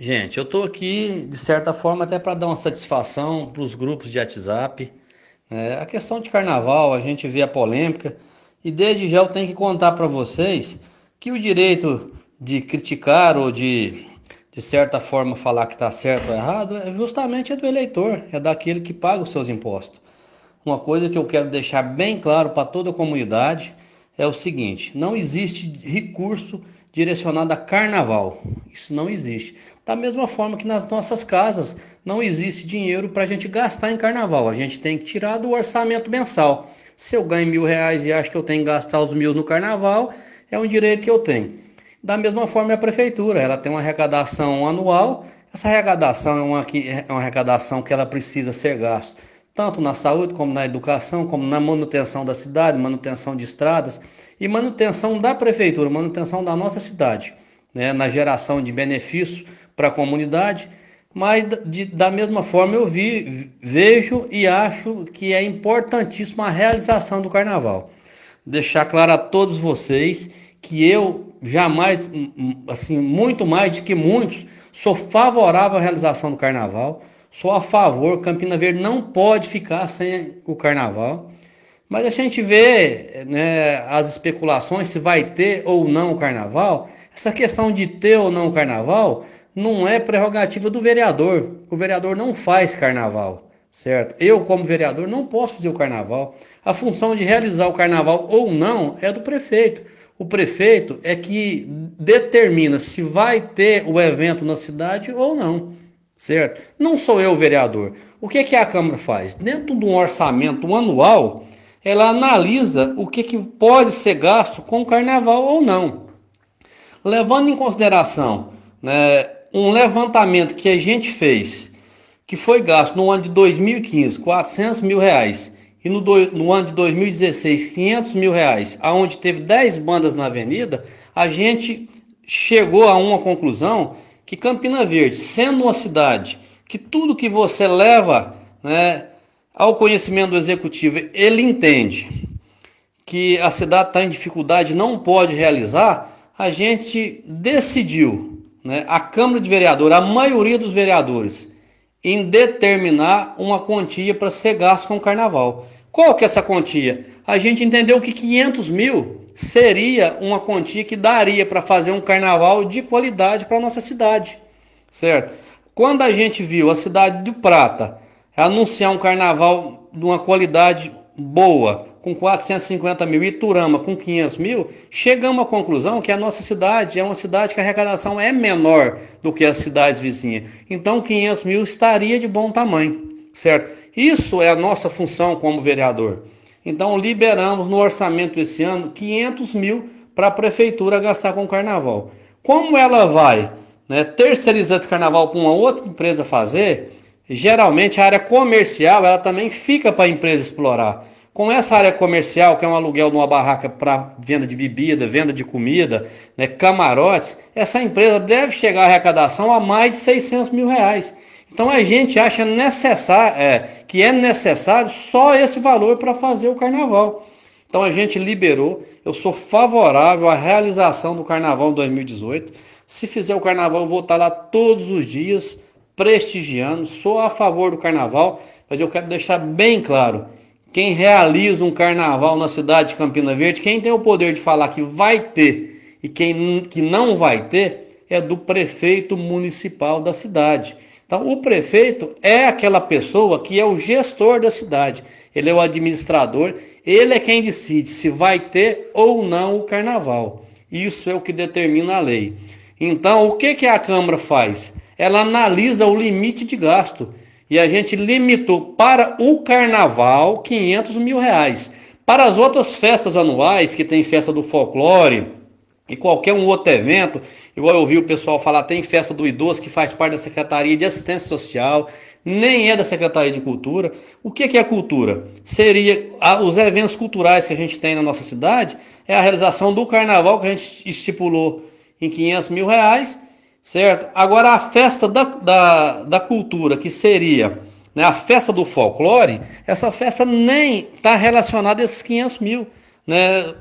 Gente, eu estou aqui de certa forma até para dar uma satisfação para os grupos de WhatsApp. É, a questão de carnaval, a gente vê a polêmica e desde já eu tenho que contar para vocês que o direito de criticar ou de de certa forma falar que está certo ou errado é justamente é do eleitor, é daquele que paga os seus impostos. Uma coisa que eu quero deixar bem claro para toda a comunidade é o seguinte: não existe recurso direcionada a carnaval. Isso não existe. Da mesma forma que nas nossas casas não existe dinheiro para a gente gastar em carnaval. A gente tem que tirar do orçamento mensal. Se eu ganho mil reais e acho que eu tenho que gastar os mil no carnaval, é um direito que eu tenho. Da mesma forma, é a prefeitura, ela tem uma arrecadação anual. Essa arrecadação é uma, que, é uma arrecadação que ela precisa ser gasto tanto na saúde, como na educação, como na manutenção da cidade, manutenção de estradas e manutenção da prefeitura, manutenção da nossa cidade, né, na geração de benefícios para a comunidade. Mas de, da mesma forma eu vi, vejo e acho que é importantíssima a realização do carnaval. Deixar claro a todos vocês que eu jamais, hum, hum, assim, muito mais do que muitos, sou favorável à realização do carnaval sou a favor. Campina Verde não pode ficar sem o carnaval. Mas a gente vê né, as especulações se vai ter ou não o carnaval. Essa questão de ter ou não o carnaval não é prerrogativa do vereador. O vereador não faz carnaval, certo? Eu, como vereador, não posso fazer o carnaval. A função de realizar o carnaval ou não é do prefeito. O prefeito é que determina se vai ter o evento na cidade ou não certo? Não sou eu vereador. O que, que a Câmara faz? Dentro de um orçamento anual, ela analisa o que, que pode ser gasto com o carnaval ou não. Levando em consideração né, um levantamento que a gente fez, que foi gasto no ano de 2015, 400 mil reais, e no, do, no ano de 2016, 500 mil reais, aonde teve 10 bandas na avenida, a gente chegou a uma conclusão que Campina Verde, sendo uma cidade que tudo que você leva né, ao conhecimento do executivo, ele entende que a cidade está em dificuldade, não pode realizar, a gente decidiu, né, a Câmara de Vereadores, a maioria dos vereadores, em determinar uma quantia para ser gasto com o Carnaval. Qual que é essa quantia? A gente entendeu que 500 mil seria uma quantia que daria para fazer um carnaval de qualidade para nossa cidade, certo? Quando a gente viu a cidade do Prata anunciar um carnaval de uma qualidade boa, com 450 mil, e Iturama com 500 mil, chegamos à conclusão que a nossa cidade é uma cidade que a arrecadação é menor do que as cidades vizinhas. Então, 500 mil estaria de bom tamanho, certo? Isso é a nossa função como vereador. Então, liberamos no orçamento esse ano 500 mil para a prefeitura gastar com o carnaval. Como ela vai né, terceirizar esse carnaval para uma outra empresa fazer, geralmente a área comercial ela também fica para a empresa explorar. Com essa área comercial, que é um aluguel de uma barraca para venda de bebida, venda de comida, né, camarotes, essa empresa deve chegar à arrecadação a mais de 600 mil reais. Então a gente acha necessário, é, que é necessário só esse valor para fazer o carnaval. Então a gente liberou. Eu sou favorável à realização do carnaval 2018. Se fizer o carnaval, eu vou estar lá todos os dias prestigiando. Sou a favor do carnaval, mas eu quero deixar bem claro: quem realiza um carnaval na cidade de Campina Verde, quem tem o poder de falar que vai ter e quem que não vai ter, é do prefeito municipal da cidade. Então, o prefeito é aquela pessoa que é o gestor da cidade, ele é o administrador, ele é quem decide se vai ter ou não o carnaval. Isso é o que determina a lei. Então, o que, que a Câmara faz? Ela analisa o limite de gasto e a gente limitou para o carnaval 500 mil reais. Para as outras festas anuais, que tem festa do folclore, e qualquer um outro evento, igual eu ouvi o pessoal falar, tem festa do idoso que faz parte da Secretaria de Assistência Social, nem é da Secretaria de Cultura. O que é cultura? Seria a, os eventos culturais que a gente tem na nossa cidade, é a realização do carnaval que a gente estipulou em 500 mil reais, certo? Agora, a festa da, da, da cultura, que seria né, a festa do folclore, essa festa nem está relacionada a esses 500 mil né?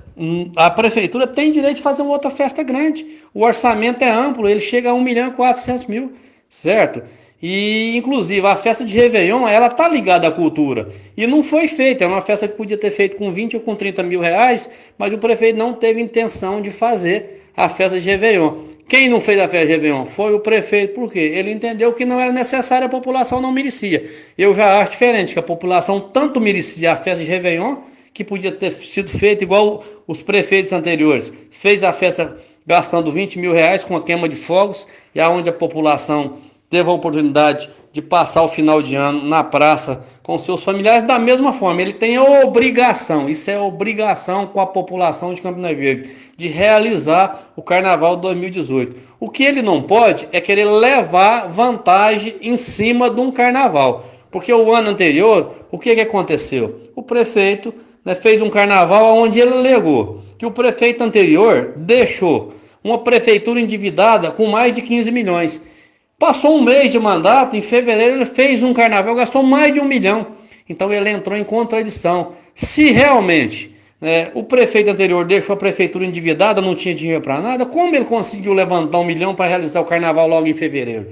A prefeitura tem direito de fazer uma outra festa grande. O orçamento é amplo, ele chega a 1 milhão e 400 mil, certo? E, inclusive, a festa de Réveillon, ela tá ligada à cultura. E não foi feita. É uma festa que podia ter feito com 20 ou com 30 mil reais, mas o prefeito não teve intenção de fazer a festa de Réveillon. Quem não fez a festa de Réveillon foi o prefeito, porque ele entendeu que não era necessário, a população não merecia. Eu já acho diferente, que a população tanto merecia a festa de Réveillon, que podia ter sido feito igual os prefeitos anteriores. Fez a festa gastando 20 mil reais com a queima de fogos e aonde a população teve a oportunidade de passar o final de ano na praça com seus familiares da mesma forma. Ele tem a obrigação, isso é obrigação com a população de Campina Verde, de realizar o Carnaval 2018. O que ele não pode é querer levar vantagem em cima de um carnaval. Porque o ano anterior, o que, que aconteceu? O prefeito né, fez um carnaval onde ele alegou que o prefeito anterior deixou uma prefeitura endividada com mais de 15 milhões. Passou um mês de mandato, em fevereiro ele fez um carnaval, gastou mais de um milhão. Então ele entrou em contradição. Se realmente né, o prefeito anterior deixou a prefeitura endividada, não tinha dinheiro para nada, como ele conseguiu levantar um milhão para realizar o carnaval logo em fevereiro?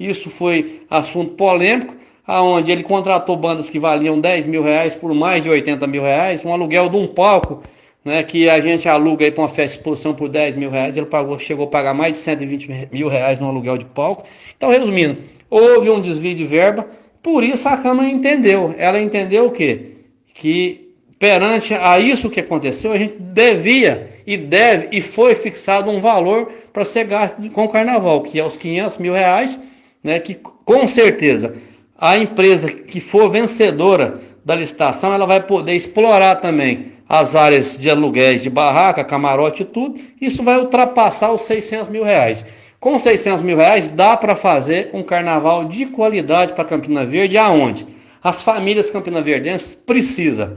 Isso foi assunto polêmico aonde ele contratou bandas que valiam 10 mil reais por mais de 80 mil reais, um aluguel de um palco, né, que a gente aluga para uma festa de exposição por 10 mil reais, ele pagou, chegou a pagar mais de 120 mil reais no aluguel de palco. Então, resumindo, houve um desvio de verba, por isso a Câmara entendeu. Ela entendeu o quê? Que perante a isso que aconteceu, a gente devia e deve, e foi fixado um valor para ser gasto com o carnaval, que é os 500 mil reais, né, que com certeza a empresa que for vencedora da licitação, ela vai poder explorar também as áreas de aluguéis de barraca, camarote e tudo. Isso vai ultrapassar os 600 mil reais. Com 600 mil reais dá para fazer um carnaval de qualidade para Campina Verde, aonde as famílias campinaverdenses precisam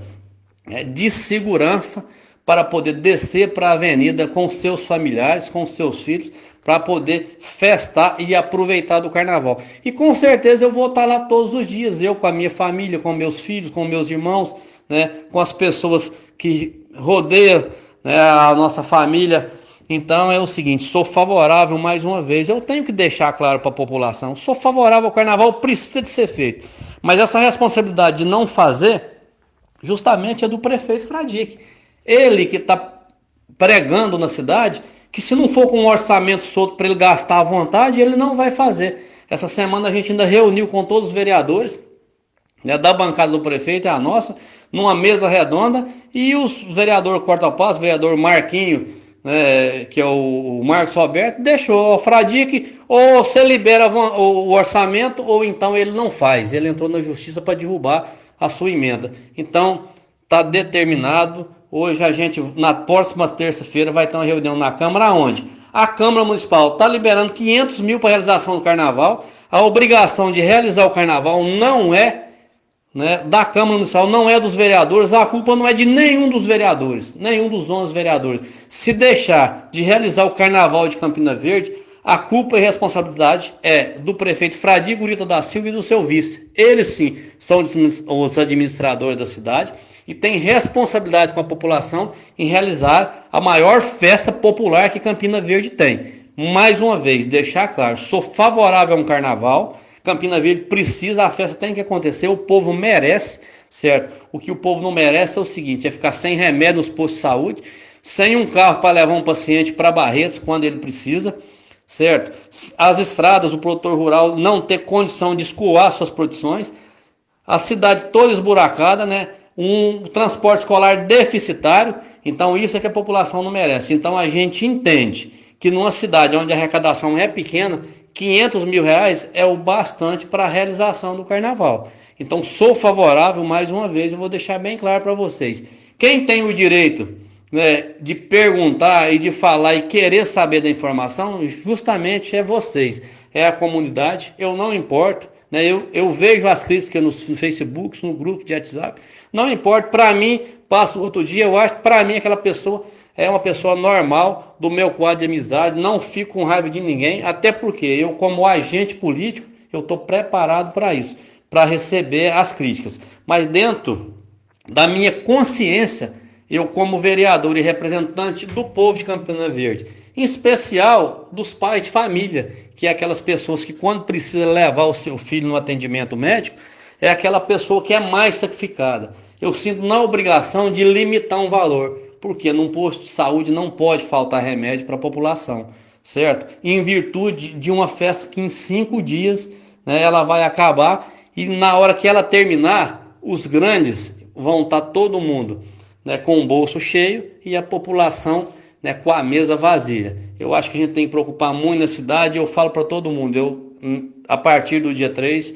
né, de segurança para poder descer para a avenida com seus familiares, com seus filhos, para poder festar e aproveitar do carnaval. E com certeza eu vou estar lá todos os dias, eu com a minha família, com meus filhos, com meus irmãos, né, com as pessoas que rodeiam né, a nossa família. Então é o seguinte, sou favorável mais uma vez. Eu tenho que deixar claro para a população, sou favorável ao carnaval, precisa de ser feito. Mas essa responsabilidade de não fazer, justamente é do prefeito Fradique ele que está pregando na cidade, que se não for com um orçamento solto para ele gastar à vontade, ele não vai fazer. Essa semana a gente ainda reuniu com todos os vereadores, né, da bancada do prefeito, é a nossa, numa mesa redonda, e os vereador Corta Passo, vereador Marquinho, né, que é o, o, Marcos Roberto, deixou o fradia que ou você libera o, o orçamento, ou então ele não faz. Ele entrou na justiça para derrubar a sua emenda. Então, está determinado Hoje a gente, na próxima terça-feira, vai ter uma reunião na Câmara, onde a Câmara Municipal está liberando 500 mil para realização do Carnaval. A obrigação de realizar o Carnaval não é né, da Câmara Municipal, não é dos vereadores. A culpa não é de nenhum dos vereadores, nenhum dos 11 vereadores. Se deixar de realizar o Carnaval de Campina Verde, a culpa e responsabilidade é do prefeito Fradigo Rita da Silva e do seu vice. Eles sim são os administradores da cidade e tem responsabilidade com a população em realizar a maior festa popular que Campina Verde tem. Mais uma vez, deixar claro, sou favorável a um carnaval. Campina Verde precisa, a festa tem que acontecer, o povo merece, certo? O que o povo não merece é o seguinte: é ficar sem remédio nos postos de saúde, sem um carro para levar um paciente para Barretos quando ele precisa certo? As estradas, o produtor rural não ter condição de escoar suas produções, a cidade toda esburacada, né? um transporte escolar deficitário, então isso é que a população não merece. Então a gente entende que numa cidade onde a arrecadação é pequena, 500 mil reais é o bastante para a realização do carnaval. Então sou favorável, mais uma vez, eu vou deixar bem claro para vocês. Quem tem o direito né, de perguntar e de falar e querer saber da informação, justamente é vocês, é a comunidade. Eu não importo né? Eu, eu vejo as críticas no, no Facebook, no grupo de WhatsApp. Não importa, para mim, passo outro dia, eu acho, para mim aquela pessoa é uma pessoa normal do meu quadro de amizade, não fico com raiva de ninguém, até porque eu, como agente político, eu estou preparado para isso, para receber as críticas. Mas dentro da minha consciência, eu como vereador e representante do povo de Campina Verde, em especial dos pais de família, que é aquelas pessoas que quando precisa levar o seu filho no atendimento médico, é aquela pessoa que é mais sacrificada. Eu sinto na obrigação de limitar um valor, porque num posto de saúde não pode faltar remédio para a população, certo? Em virtude de uma festa que em cinco dias né, ela vai acabar e na hora que ela terminar, os grandes vão estar todo mundo né, com o bolso cheio e a população né, com a mesa vazia. Eu acho que a gente tem que preocupar muito na cidade, eu falo para todo mundo. Eu, hum, a partir do dia 3,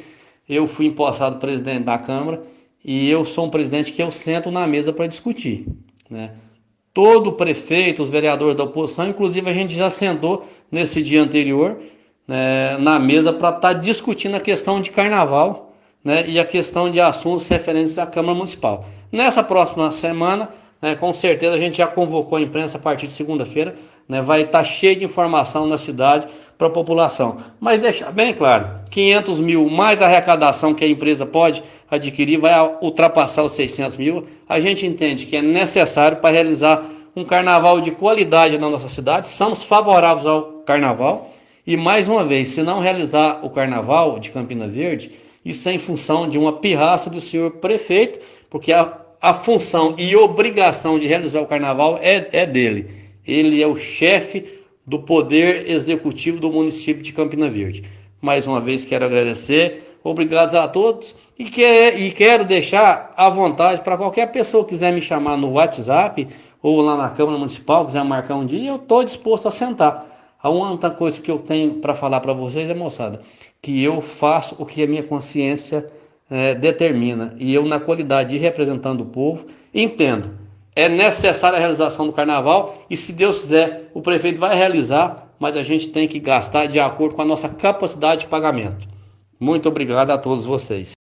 eu fui empossado presidente da Câmara e eu sou um presidente que eu sento na mesa para discutir. Né? Todo prefeito, os vereadores da oposição, inclusive a gente já sentou nesse dia anterior né, na mesa para estar tá discutindo a questão de carnaval né, e a questão de assuntos referentes à Câmara Municipal. Nessa próxima semana, né? Com certeza a gente já convocou a imprensa a partir de segunda-feira, né? vai estar tá cheio de informação na cidade para a população. Mas deixar bem claro, 500 mil mais a arrecadação que a empresa pode adquirir vai ultrapassar os 600 mil. A gente entende que é necessário para realizar um carnaval de qualidade na nossa cidade. Somos favoráveis ao carnaval. E mais uma vez, se não realizar o carnaval de Campina Verde, isso é em função de uma pirraça do senhor prefeito, porque a a função e obrigação de realizar o carnaval é, é dele. Ele é o chefe do poder executivo do município de Campina Verde. Mais uma vez quero agradecer. Obrigado a todos e, que, é, e quero deixar à vontade para qualquer pessoa que quiser me chamar no WhatsApp ou lá na Câmara Municipal, quiser marcar um dia, eu estou disposto a sentar. A única coisa que eu tenho para falar para vocês é, moçada, que eu faço o que a minha consciência é, determina. E eu, na qualidade de representando o povo, entendo. É necessária a realização do carnaval e, se Deus quiser, o prefeito vai realizar, mas a gente tem que gastar de acordo com a nossa capacidade de pagamento. Muito obrigado a todos vocês.